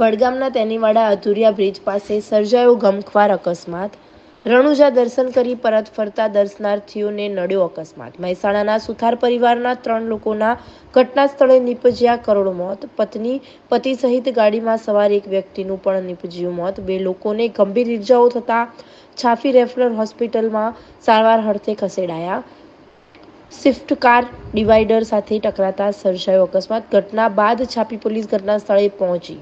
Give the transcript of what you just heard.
વડગામના તેનીવાડા અધુરિયા bridge પાસે સર્જાયો ગમખ્વાર અકસ્માત રણુજા દર્શન કરી પરત ફરતા દર્શનાર્થીઓને નડ્યો અકસ્માત મહેસાણાના સુથાર પરિવારના ત્રણ લોકોના ઘટના સ્થળે નિપજ્યા કરોડો મોત પત્ની પતિ સહિત ગાડીમાં સવાર એક વ્યક્તિનું પણ નિપજ્યું મોત બે લોકોને ગંભીર ઇજાઓ થતાં છાફી રેફરલ હોસ્પિટલમાં સારવાર હડથે ખસેડાયા સ્વિફ્ટ કાર ડિવાઈડર સાથે ટકરાતા સર્જાયો અકસ્માત ઘટના બાદ છાપી પોલીસ ઘટના સ્થળે પહોંચી